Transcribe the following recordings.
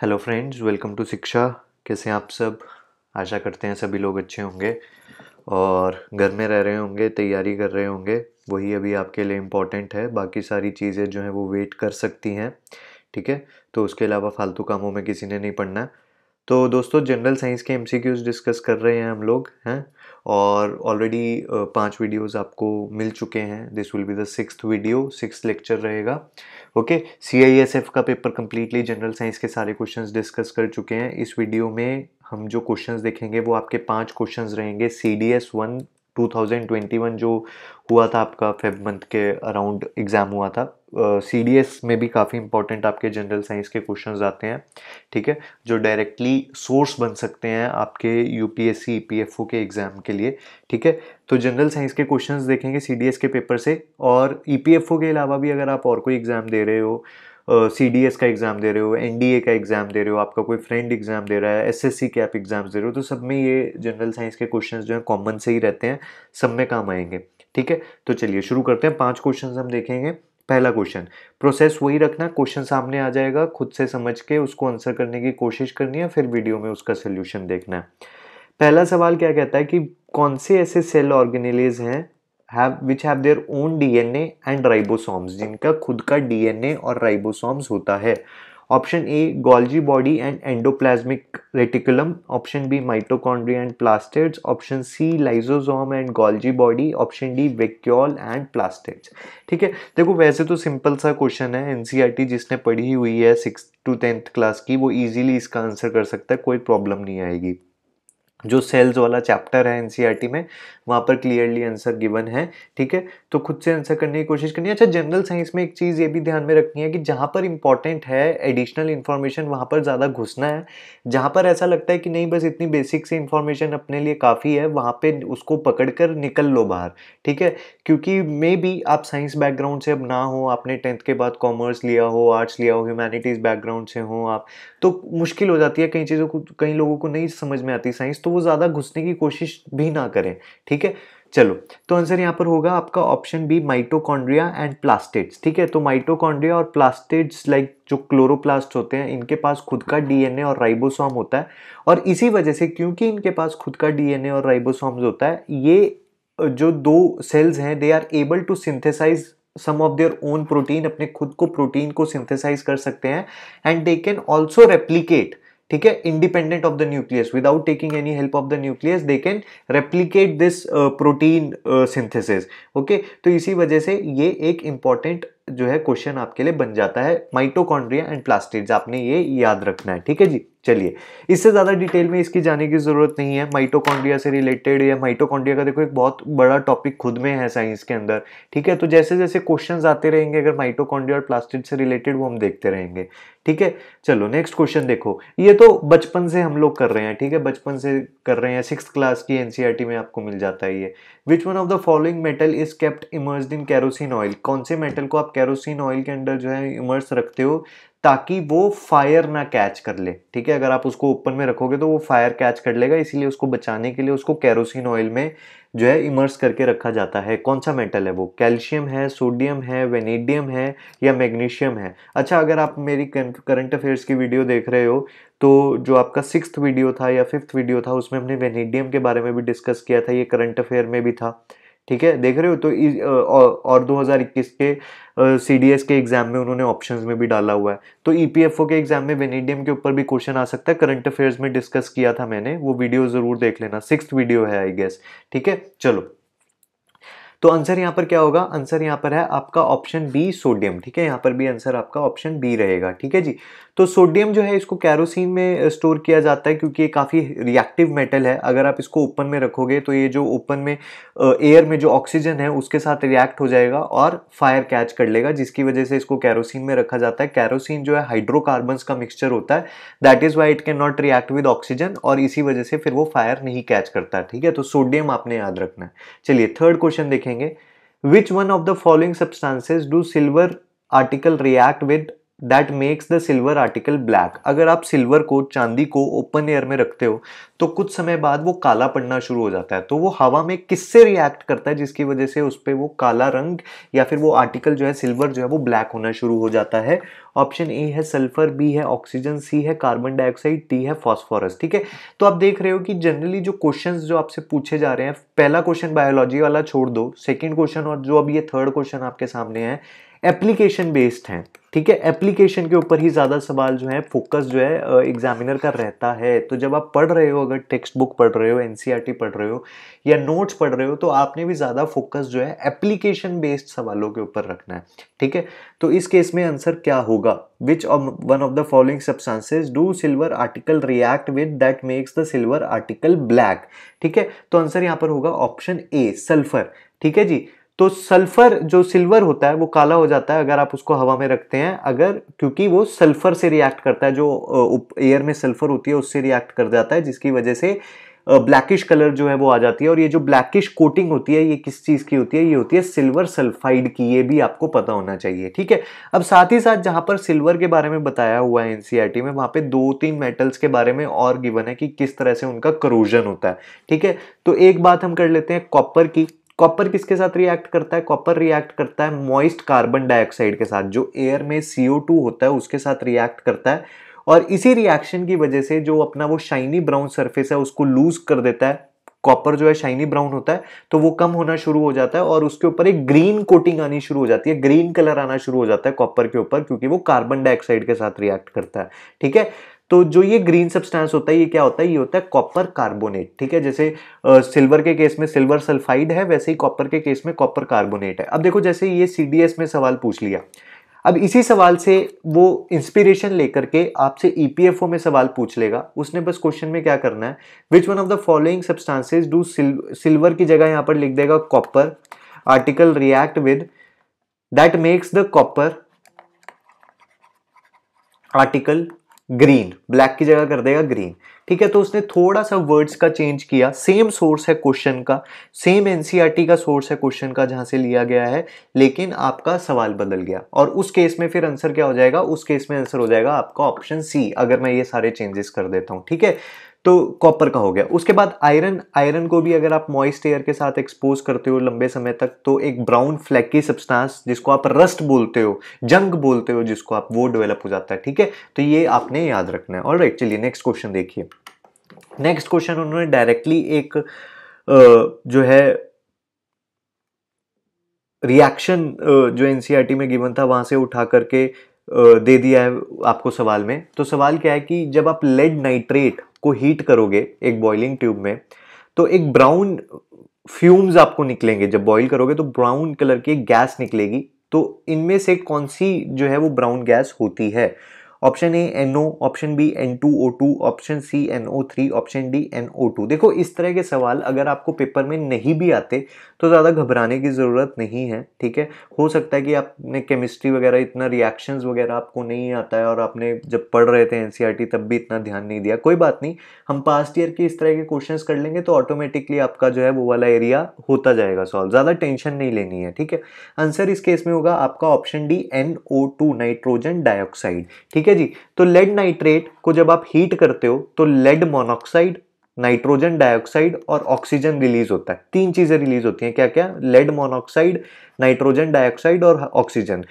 hello friends welcome to शिक्षा कैसे आप सब आशा करते हैं सभी लोग अच्छे होंगे और घर में रह रहे होंगे तैयारी कर रहे होंगे वही अभी आपके लिए इम्पॉर्टेंट है बाकी सारी चीज़ें जो हैं वो वेट कर सकती हैं ठीक है तो उसके अलावा फालतू कामों में किसी ने नहीं पढ़ना तो दोस्तों जनरल साइंस के एमसीक्यूज डिस्कस कर रहे हैं हम लोग हैं और ऑलरेडी पांच वीडियोस आपको मिल चुके हैं this will be the sixth video six lecture रहेगा ओके सी का पेपर कंप्लीटली जनरल साइंस के सारे क्वेश्चंस डिस्कस कर चुके हैं इस वीडियो में हम जो क्वेश्चंस देखेंगे वो आपके पांच क्वेश्चंस रहेंगे सी डी एस वन 2021 जो हुआ था आपका फेब मंथ के अराउंड एग्ज़ाम हुआ था सी डी एस में भी काफ़ी इंपॉर्टेंट आपके जनरल साइंस के क्वेश्चन आते हैं ठीक है जो डायरेक्टली सोर्स बन सकते हैं आपके U P S C E P F O के एग्ज़ाम के लिए ठीक है तो जनरल साइंस के क्वेश्चन देखेंगे सी डी एस के पेपर से और ई पी एफ ओ के अलावा भी अगर आप और कोई एग्ज़ाम दे रहे हो सी डी एस का एग्ज़ाम दे रहे हो एन डी ए का एग्ज़ाम दे रहे हो आपका कोई फ्रेंड एग्ज़ाम दे रहा है एस एस सी के आप एग्ज़ाम्स दे रहे हो तो सब में ये जनरल साइंस के क्वेश्चन जो हैं कॉमन से ही रहते हैं सब में काम आएंगे ठीक है तो चलिए शुरू करते हैं पाँच क्वेश्चन हम देखेंगे पहला क्वेश्चन प्रोसेस वही रखना क्वेश्चन सामने आ जाएगा खुद से समझ के उसको आंसर करने की कोशिश करनी है फिर वीडियो में उसका सोल्यूशन देखना है पहला सवाल क्या कहता है कि कौन से ऐसे सेल ऑर्गेनिलेज हैं have which have their own DNA and ribosomes जिनका खुद का डीएनए और राइबोसोम्स होता है option A Golgi body and endoplasmic reticulum option B mitochondria and plastids option C lysosome and Golgi body option D vacuole and plastids ठीक है देखो वैसे तो सिंपल सा क्वेश्चन है एनसीईआरटी e जिसने पढ़ी हुई है सिक्स टू टेंथ क्लास की वो इजीली इसका आंसर कर सकता है कोई प्रॉब्लम नहीं आएगी जो सेल्स वाला चैप्टर है एनसीईआरटी e में वहाँ पर क्लियरली आंसर गिवन है ठीक है तो खुद से आंसर करने की कोशिश करनी है अच्छा जनरल साइंस में एक चीज़ ये भी ध्यान में रखनी है कि जहाँ पर इंपॉर्टेंट है एडिशनल इन्फॉर्मेशन वहाँ पर ज़्यादा घुसना है जहाँ पर ऐसा लगता है कि नहीं बस इतनी बेसिक सी इन्फॉर्मेशन अपने लिए काफ़ी है वहाँ पर उसको पकड़ कर निकल लो बाहर ठीक है क्योंकि मे बी आप साइंस बैकग्राउंड से अब ना हो आपने टेंथ के बाद कॉमर्स लिया हो आर्ट्स लिया हो ह्यूमैनिटीज़ बैकग्राउंड से हो आप तो मुश्किल हो जाती है कई चीज़ों को कई लोगों को नहीं समझ में आती साइंस तो वो ज़्यादा घुसने की कोशिश भी ना करें ठीक है चलो तो आंसर यहाँ पर होगा आपका option B mitochondria and plastids ठीक है तो माइटोकॉन्ड्रिया और प्लास्टिड्स लाइक जो क्लोरोप्लास्ट होते हैं इनके पास खुद का डीएनए और राइबोसोम होता है और इसी वजह से क्योंकि इनके पास खुद का डीएनए और राइबोसोम्स होता है ये जो दो सेल्स हैं they are able to synthesize some of their own protein अपने खुद को प्रोटीन को सिंथेसाइज कर सकते हैं and they can also replicate ठीक है independent of the nucleus without taking any help of the nucleus they can replicate this protein synthesis okay तो इसी वजह से ये एक इंपॉर्टेंट जो है क्वेश्चन आपके लिए बन जाता है माइटोकॉन्ड्रिया एंड प्लास्टिड्स आपने ये याद रखना है ठीक है जी चलिए इससे ज़्यादा डिटेल में इसकी जाने की ज़रूरत नहीं है माइटोकॉन्ड्रिया से रिलेटेड या माइटोकॉन्ड्रिया का देखो एक बहुत बड़ा टॉपिक खुद में है साइंस के अंदर ठीक है तो जैसे जैसे क्वेश्चन आते रहेंगे अगर माइटोकॉन्ड्रिया और प्लास्टिड से रिलेटेड वो हम देखते रहेंगे ठीक है चलो नेक्स्ट क्वेश्चन देखो ये तो बचपन से हम लोग कर रहे हैं ठीक है बचपन से कर रहे हैं सिक्स क्लास की एनसीईआरटी e में आपको मिल जाता है ये which one of the following metal is kept immersed in kerosene oil कौन से मेटल को आप कैरोसिन ऑयल के अंदर जो है इमर्स रखते हो ताकि वो फायर ना कैच कर ले ठीक है अगर आप उसको ओपन में रखोगे तो वो फायर कैच कर लेगा इसीलिए उसको बचाने के लिए उसको कैरोसिन ऑयल में जो है इमर्स करके रखा जाता है कौन सा मेटल है वो कैल्शियम है सोडियम है वेनेडियम है या मैग्नीशियम है अच्छा अगर आप मेरी करंट अफेयर्स की वीडियो देख रहे हो तो जो आपका सिक्स वीडियो था या फिफ्थ वीडियो था उसमें हमने वेनेडियम के बारे में भी डिस्कस किया था ये करंट अफेयर में भी था ठीक है देख रहे हो तो इस, और, 2021 के सीडीएस के एग्जाम में उन्होंने ऑप्शंस में भी डाला हुआ है तो ईपीएफओ e के एग्जाम में वेनेडियम के ऊपर भी क्वेश्चन आ सकता है करंट अफेयर्स में डिस्कस किया था मैंने वो वीडियो जरूर देख लेना सिक्स वीडियो है आई गेस ठीक है चलो तो आंसर यहाँ पर क्या होगा आंसर यहाँ पर है आपका ऑप्शन बी सोडियम ठीक है यहाँ पर भी आंसर आपका ऑप्शन बी रहेगा ठीक है जी तो सोडियम जो है इसको कैरोसिन में स्टोर किया जाता है क्योंकि ये काफ़ी रिएक्टिव मेटल है अगर आप इसको ओपन में रखोगे तो ये जो ओपन में एयर में जो ऑक्सीजन है उसके साथ रिएक्ट हो जाएगा और फायर कैच कर लेगा जिसकी वजह से इसको कैरोसिन में रखा जाता है कैरोसिन जो है हाइड्रोकार्बन्स का मिक्सचर होता है that is why it can not react with oxygen और इसी वजह से फिर वो फायर नहीं कैच करता ठीक है तो सोडियम आपने याद रखना है चलिए थर्ड क्वेश्चन देखेंगे which one of the following substances do silver article react with that makes the silver article black अगर आप सिल्वर को चांदी को ओपन एयर में रखते हो तो कुछ समय बाद वो काला पड़ना शुरू हो जाता है तो वो हवा में किससे रिएक्ट करता है जिसकी वजह से उस पर वो काला रंग या फिर वो आर्टिकल जो है सिल्वर जो है वो ब्लैक होना शुरू हो जाता है ऑप्शन ए है सल्फर बी है ऑक्सीजन सी है कार्बन डाइऑक्साइड टी है फॉस्फोरस ठीक है तो आप देख रहे हो कि जनरली जो क्वेश्चन जो आपसे पूछे जा रहे हैं पहला क्वेश्चन बायोलॉजी वाला छोड़ दो सेकेंड क्वेश्चन और जो अब ये थर्ड क्वेश्चन आपके सामने है एप्लीकेशन बेस्ड हैं ठीक है एप्लीकेशन के ऊपर ही ज़्यादा सवाल जो है फोकस जो है एग्जामिनर का रहता है तो जब आप पढ़ रहे हो अगर टेक्स्ट बुक पढ़ रहे हो एन e पढ़ रहे हो या नोट्स पढ़ रहे हो तो आपने भी ज़्यादा फोकस जो है एप्लीकेशन बेस्ड सवालों के ऊपर रखना है ठीक है तो इस केस में आंसर क्या होगा which one of the following substances do silver article react with that makes the silver article black ठीक है तो आंसर यहाँ पर होगा ऑप्शन ए सल्फर ठीक है जी तो सल्फर जो सिल्वर होता है वो काला हो जाता है अगर आप उसको हवा में रखते हैं अगर क्योंकि वो सल्फर से रिएक्ट करता है जो एयर में सल्फर होती है उससे रिएक्ट कर जाता है जिसकी वजह से ब्लैकिश कलर जो है वो आ जाती है और ये जो ब्लैकिश कोटिंग होती है ये किस चीज़ की होती है ये होती है सिल्वर सल्फाइड की ये भी आपको पता होना चाहिए ठीक है अब साथ ही साथ जहाँ पर सिल्वर के बारे में बताया हुआ है एनसीईआरटी e में वहाँ पे दो तीन मेटल्स के बारे में और गिवन है कि किस तरह से उनका करोजन होता है ठीक है तो एक बात हम कर लेते हैं कॉपर की कॉपर किसके साथ रिएक्ट करता है कॉपर रिएक्ट करता है मॉइस्ट कार्बन डाइऑक्साइड के साथ जो एयर में सी होता है उसके साथ रिएक्ट करता है और इसी रिएक्शन की वजह से जो अपना वो शाइनी ब्राउन सरफेस है उसको लूज कर देता है कॉपर जो है शाइनी ब्राउन होता है तो वो कम होना शुरू हो जाता है और उसके ऊपर एक ग्रीन कोटिंग आनी शुरू हो जाती है ग्रीन कलर आना शुरू हो जाता है कॉपर के ऊपर क्योंकि वो कार्बन डाइऑक्साइड के साथ रिएक्ट करता है ठीक है तो जो ये ग्रीन सब्सटेंस होता है ये क्या होता है ये होता है कॉपर कार्बोनेट ठीक है जैसे सिल्वर के केस में सिल्वर सल्फाइड है वैसे ही कॉपर के केस में कॉपर कार्बोनेट है अब देखो जैसे ये सी में सवाल पूछ लिया अब इसी सवाल से वो इंस्पिरेशन लेकर के आपसे ईपीएफओ e में सवाल पूछ लेगा उसने बस क्वेश्चन में क्या करना है which one of the following substances do silver की जगह यहाँ पर लिख देगा copper article react with that makes the copper article green black की जगह कर देगा ग्रीन ठीक है तो उसने थोड़ा सा वर्ड्स का चेंज किया सेम सोर्स है क्वेश्चन का सेम एनसीईआरटी e का सोर्स है क्वेश्चन का जहां से लिया गया है लेकिन आपका सवाल बदल गया और उस केस में फिर आंसर क्या हो जाएगा उस केस में आंसर हो जाएगा आपका ऑप्शन सी अगर मैं ये सारे चेंजेस कर देता हूँ ठीक है तो कॉपर का हो गया उसके बाद आयरन आयरन को भी अगर आप मॉइस्ट एयर के साथ एक्सपोज करते हो लंबे समय तक तो एक ब्राउन फ्लैकी सब्सटेंस जिसको आप रस्ट बोलते हो जंग बोलते हो जिसको आप वो डेवलप हो जाता है ठीक है तो ये आपने याद रखना है और राइट चलिए नेक्स्ट क्वेश्चन देखिए नेक्स्ट क्वेश्चन उन्होंने डायरेक्टली एक जो है रिएक्शन जो एनसीईआरटी e में गिवन था वहां से उठा करके दे दिया है आपको सवाल में तो सवाल क्या है कि जब आप लेड नाइट्रेट को हीट करोगे एक बॉइलिंग ट्यूब में तो एक ब्राउन फ्यूम्स आपको निकलेंगे जब बॉईल करोगे तो ब्राउन कलर की गैस निकलेगी तो इनमें से कौन सी जो है वो ब्राउन गैस होती है option A N O option B N two O two option C N O three option D N O two देखो इस तरह के सवाल अगर आपको पेपर में नहीं भी आते तो ज़्यादा घबराने की ज़रूरत नहीं है ठीक है हो सकता है कि आपने केमिस्ट्री वगैरह इतना रिएक्शंस वगैरह आपको नहीं आता है और आपने जब पढ़ रहे थे एन e तब भी इतना ध्यान नहीं दिया कोई बात नहीं हम पास्ट ईयर के इस तरह के क्वेश्चन कर लेंगे तो ऑटोमेटिकली आपका जो है वो वाला एरिया होता जाएगा सॉल्व ज़्यादा टेंशन नहीं लेनी है ठीक है आंसर इस केस में होगा आपका option D N O two nitrogen dioxide ठीक ठीक है जी तो लेड नाइट्रेट को जब आप हीट करते हो तो लेड मोनोक्साइड नाइट्रोजन डाइऑक्साइड और ऑक्सीजन रिलीज होता है तीन चीज़ें रिलीज होती हैं क्या क्या लेड मोनोक्साइड नाइट्रोजन डाइऑक्साइड और ऑक्सीजन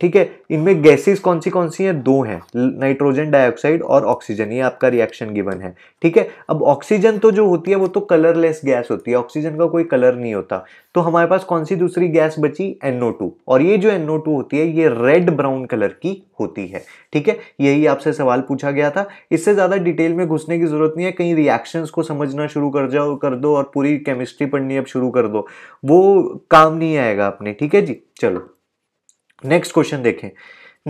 ठीक है इनमें गैसेस कौन सी कौन सी हैं दो हैं नाइट्रोजन डाइऑक्साइड और ऑक्सीजन ये आपका रिएक्शन गिवन है ठीक है अब ऑक्सीजन तो जो होती है वो तो कलरलेस गैस होती है ऑक्सीजन का कोई कलर नहीं होता तो हमारे पास कौन सी दूसरी गैस बची NO2 और ये जो NO2 होती है ये रेड ब्राउन कलर की होती है ठीक है यही आपसे सवाल पूछा गया था इससे ज़्यादा डिटेल में घुसने की ज़रूरत नहीं है कहीं रिएक्शंस को समझना शुरू कर जाओ कर दो और पूरी केमिस्ट्री पढ़नी अब शुरू कर दो वो काम नहीं आएगा अपने ठीक है जी चलो नेक्स्ट क्वेश्चन देखें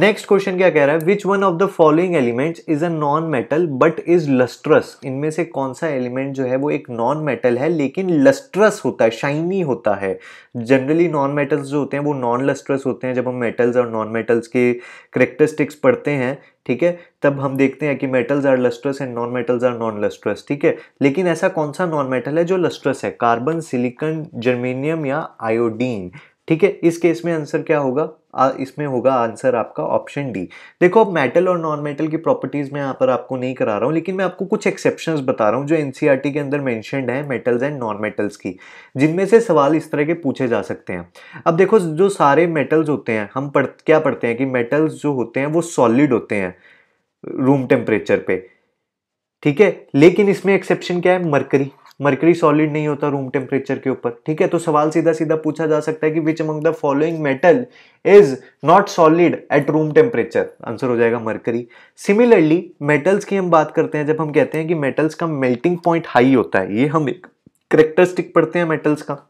नेक्स्ट क्वेश्चन क्या कह रहा है which one of the following elements is a non metal but is lustrous इनमें से कौन सा एलिमेंट जो है वो एक नॉन मेटल है लेकिन लस्ट्रस होता है शाइनी होता है जनरली नॉन मेटल्स जो होते हैं वो नॉन लस्ट्रस होते हैं जब हम मेटल्स और नॉन मेटल्स के करेक्टरिस्टिक्स पढ़ते हैं ठीक है तब हम देखते हैं कि metals are lustrous and non metals are non lustrous ठीक है लेकिन ऐसा कौन सा नॉन मेटल है जो लस्ट्रस है कार्बन सिलिकन जर्मेनियम या आयोडीन ठीक है इस केस में आंसर क्या होगा आ, इसमें होगा आंसर आपका ऑप्शन डी देखो अब मेटल और नॉन मेटल की प्रॉपर्टीज़ मैं यहाँ पर आपको नहीं करा रहा हूँ लेकिन मैं आपको कुछ एक्सेप्शंस बता रहा हूँ जो एन e के अंदर मैंशनड है मेटल्स एंड नॉन मेटल्स की जिनमें से सवाल इस तरह के पूछे जा सकते हैं अब देखो जो सारे मेटल्स होते हैं हम पढ़ क्या पढ़ते हैं कि मेटल्स जो होते हैं वो सॉलिड होते हैं रूम टेम्परेचर पे ठीक है लेकिन इसमें एक्सेप्शन क्या है मरकरी मरकरी सॉलिड नहीं होता रूम टेम्परेचर के ऊपर ठीक है तो सवाल सीधा सीधा पूछा जा सकता है कि which among the following metal is not solid at room temperature answer हो जाएगा मरकरी सिमिलरली मेटल्स की हम बात करते हैं जब हम कहते हैं कि मेटल्स का मेल्टिंग पॉइंट हाई होता है ये हम एक करेक्टरिस्टिक पढ़ते हैं मेटल्स का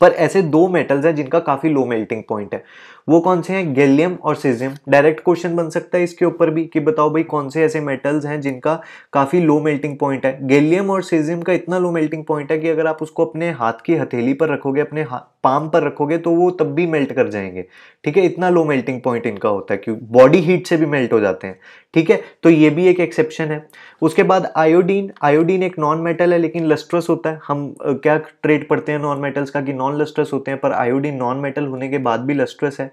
पर ऐसे दो मेटल्स हैं जिनका काफ़ी लो मेल्टिंग पॉइंट है वो कौन से हैं गैलियम और सीजियम डायरेक्ट क्वेश्चन बन सकता है इसके ऊपर भी कि बताओ भाई कौन से ऐसे मेटल्स हैं जिनका काफ़ी लो मेल्टिंग पॉइंट है गैलियम और सीजियम का इतना लो मेल्टिंग पॉइंट है कि अगर आप उसको अपने हाथ की हथेली पर रखोगे अपने पाम पर रखोगे तो वो तब भी मेल्ट कर जाएंगे ठीक है इतना लो मेल्टिंग पॉइंट इनका होता है क्योंकि बॉडी हीट से भी मेल्ट हो जाते हैं ठीक है तो ये भी एक एक्सेप्शन है उसके बाद आयोडीन आयोडीन एक नॉन मेटल है लेकिन लस्ट्रस होता है हम क्या ट्रेड पढ़ते हैं नॉन मेटल्स का कि नॉन लस्ट्रस होते हैं पर आयोडीन नॉन मेटल होने के बाद भी लस्ट्रस है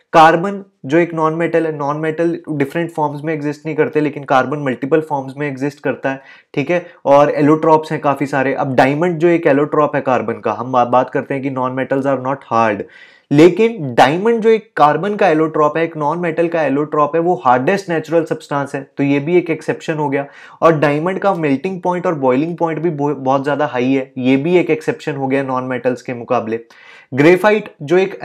कार्बन जो एक नॉन मेटल है नॉन मेटल डिफरेंट फॉर्म्स में एग्जिस्ट नहीं करते लेकिन कार्बन मल्टीपल फॉर्म्स में एग्जिस्ट करता है ठीक है और एलोट्रॉप्स हैं काफ़ी सारे अब डायमंड जो एक एलोट्रॉप है कार्बन का हम बात करते हैं कि non metals are not hard लेकिन डायमंड जो एक कार्बन का एलोट्रॉप है एक नॉन मेटल का एलोट्रॉप है वो हार्डेस्ट नेचुरल सब्सटेंस है तो ये भी एक एक्सेप्शन हो गया और डायमंड का मेल्टिंग पॉइंट और बॉइलिंग पॉइंट भी बहुत ज़्यादा हाई है ये भी एक एक्सेप्शन हो गया नॉन मेटल्स के मुकाबले ग्रेफाइट जो एक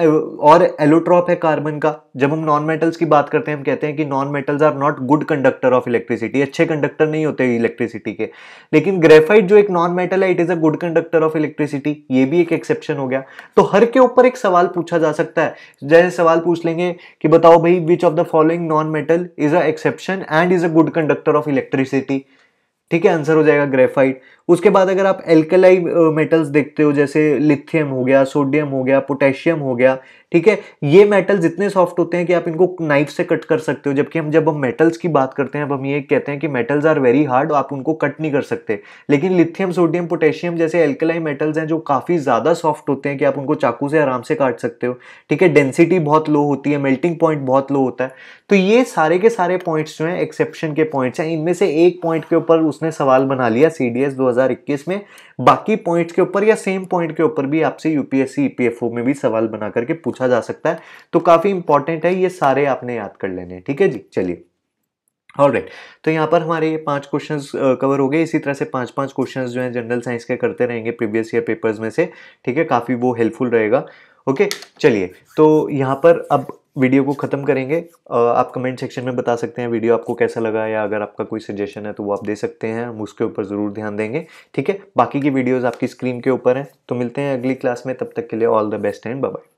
और एलोट्रॉप है कार्बन का जब हम नॉन मेटल्स की बात करते हैं हम कहते हैं कि non metals are not good conductor of electricity अच्छे कंडक्टर नहीं होते इलेक्ट्रिसिटी के लेकिन ग्रेफाइट जो एक नॉन मेटल है it is a good conductor of electricity ये भी एक एक्सेप्शन हो गया तो हर के ऊपर एक सवाल पूछा जा सकता है जैसे सवाल पूछ लेंगे कि बताओ भाई which of the following non metal is a exception and is a good conductor of electricity ठीक है आंसर हो जाएगा ग्रेफाइट उसके बाद अगर आप एल्कलाई मेटल्स देखते हो जैसे लिथियम हो गया सोडियम हो गया पोटेशियम हो गया ठीक है ये मेटल्स इतने सॉफ्ट होते हैं कि आप इनको नाइफ से कट कर सकते हो जबकि हम जब हम मेटल्स की बात करते हैं अब हम ये कहते हैं कि मेटल्स आर वेरी हार्ड आप उनको कट नहीं कर सकते लेकिन लिथियम सोडियम पोटेशियम जैसे एल्कलाई मेटल्स हैं जो काफ़ी ज़्यादा सॉफ्ट होते हैं कि आप उनको चाकू से आराम से काट सकते हो ठीक है डेंसिटी बहुत लो होती है मेल्टिंग पॉइंट बहुत लो होता है तो ये सारे के सारे पॉइंट्स जो हैं एक्सेप्शन के पॉइंट्स हैं इनमें से एक पॉइंट के ऊपर उसने सवाल बना लिया सी डी एस दो 2021 में बाकी पॉइंट्स के ऊपर या सेम पॉइंट के ऊपर भी आपसे यूपीएससी ईपीएफओ e में भी सवाल बना करके पूछा जा सकता है तो काफ़ी इंपॉर्टेंट है ये सारे आपने याद कर लेने ठीक है जी चलिए ऑल राइट तो यहाँ पर हमारे ये पांच क्वेश्चंस कवर हो गए इसी तरह से पांच पांच क्वेश्चंस जो हैं जनरल साइंस के करते रहेंगे प्रीवियस ईयर पेपर्स में से ठीक है काफ़ी वो हेल्पफुल रहेगा ओके चलिए तो यहाँ पर अब वीडियो को ख़त्म करेंगे आप कमेंट सेक्शन में बता सकते हैं वीडियो आपको कैसा लगा या अगर आपका कोई सजेशन है तो वो आप दे सकते हैं हम उसके ऊपर ज़रूर ध्यान देंगे ठीक है बाकी की वीडियोज़ आपकी स्क्रीन के ऊपर हैं तो मिलते हैं अगली क्लास में तब तक के लिए all the best and bye